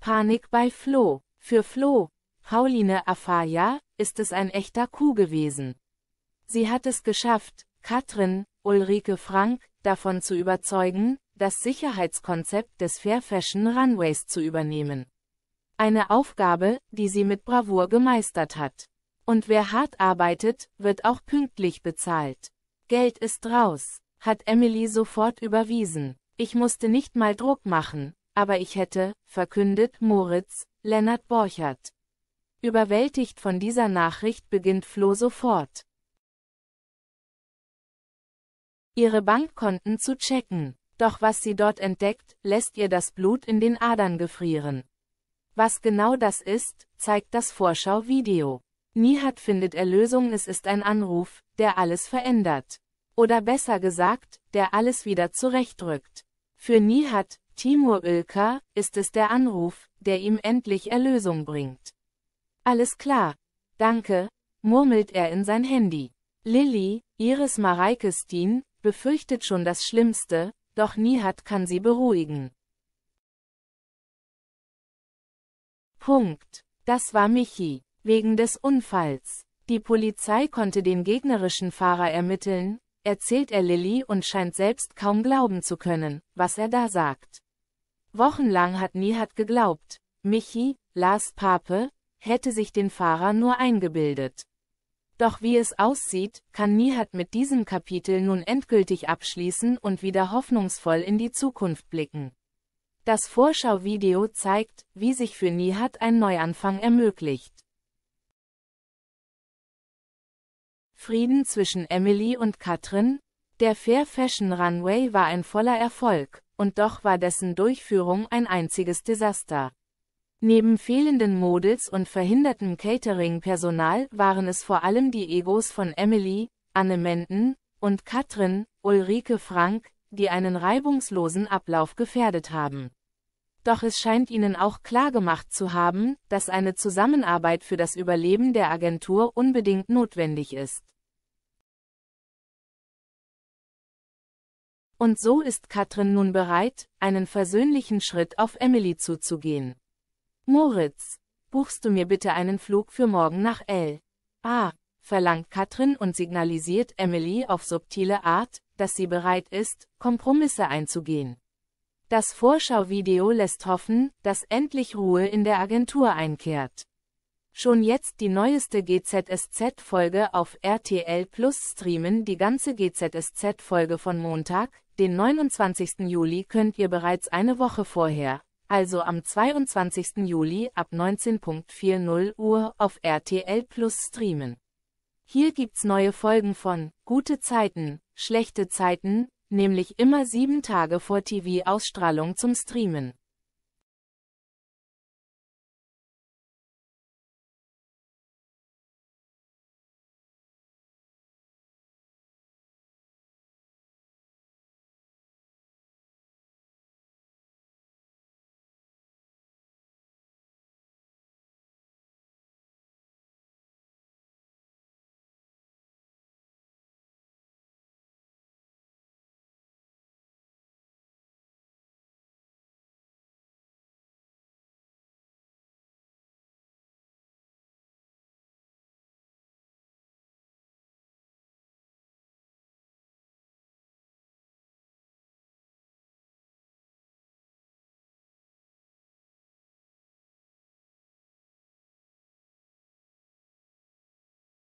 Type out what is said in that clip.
Panik bei Flo. Für Flo, Pauline Afaya, ist es ein echter Coup gewesen. Sie hat es geschafft, Katrin, Ulrike Frank, davon zu überzeugen, das Sicherheitskonzept des Fair Fashion Runways zu übernehmen. Eine Aufgabe, die sie mit Bravour gemeistert hat. Und wer hart arbeitet, wird auch pünktlich bezahlt. Geld ist raus, hat Emily sofort überwiesen. Ich musste nicht mal Druck machen, aber ich hätte, verkündet Moritz, Lennart Borchert. Überwältigt von dieser Nachricht beginnt Flo sofort, ihre Bankkonten zu checken. Doch was sie dort entdeckt, lässt ihr das Blut in den Adern gefrieren. Was genau das ist, zeigt das Vorschauvideo. Nihat findet Erlösung, es ist ein Anruf, der alles verändert. Oder besser gesagt, der alles wieder zurechtrückt. Für Nihat, Timur Ilka, ist es der Anruf, der ihm endlich Erlösung bringt. Alles klar. Danke, murmelt er in sein Handy. Lilly, Iris Mareikestin, befürchtet schon das Schlimmste, doch Nihat kann sie beruhigen. Punkt. Das war Michi. Wegen des Unfalls. Die Polizei konnte den gegnerischen Fahrer ermitteln, erzählt er Lilly und scheint selbst kaum glauben zu können, was er da sagt. Wochenlang hat Nihat geglaubt, Michi, Lars Pape, hätte sich den Fahrer nur eingebildet. Doch wie es aussieht, kann Nihat mit diesem Kapitel nun endgültig abschließen und wieder hoffnungsvoll in die Zukunft blicken. Das Vorschauvideo zeigt, wie sich für Nihat ein Neuanfang ermöglicht. Frieden zwischen Emily und Katrin? Der Fair Fashion Runway war ein voller Erfolg und doch war dessen Durchführung ein einziges Desaster. Neben fehlenden Models und verhindertem Catering-Personal waren es vor allem die Egos von Emily, Anne Menden und Katrin, Ulrike Frank, die einen reibungslosen Ablauf gefährdet haben. Doch es scheint ihnen auch klargemacht zu haben, dass eine Zusammenarbeit für das Überleben der Agentur unbedingt notwendig ist. Und so ist Katrin nun bereit, einen versöhnlichen Schritt auf Emily zuzugehen. Moritz, buchst du mir bitte einen Flug für morgen nach L. A. verlangt Katrin und signalisiert Emily auf subtile Art, dass sie bereit ist, Kompromisse einzugehen. Das Vorschauvideo lässt hoffen, dass endlich Ruhe in der Agentur einkehrt. Schon jetzt die neueste GZSZ-Folge auf RTL Plus streamen die ganze GZSZ-Folge von Montag, den 29. Juli könnt ihr bereits eine Woche vorher, also am 22. Juli ab 19.40 Uhr auf RTL Plus streamen. Hier gibt's neue Folgen von Gute Zeiten, Schlechte Zeiten, nämlich immer sieben Tage vor TV-Ausstrahlung zum Streamen.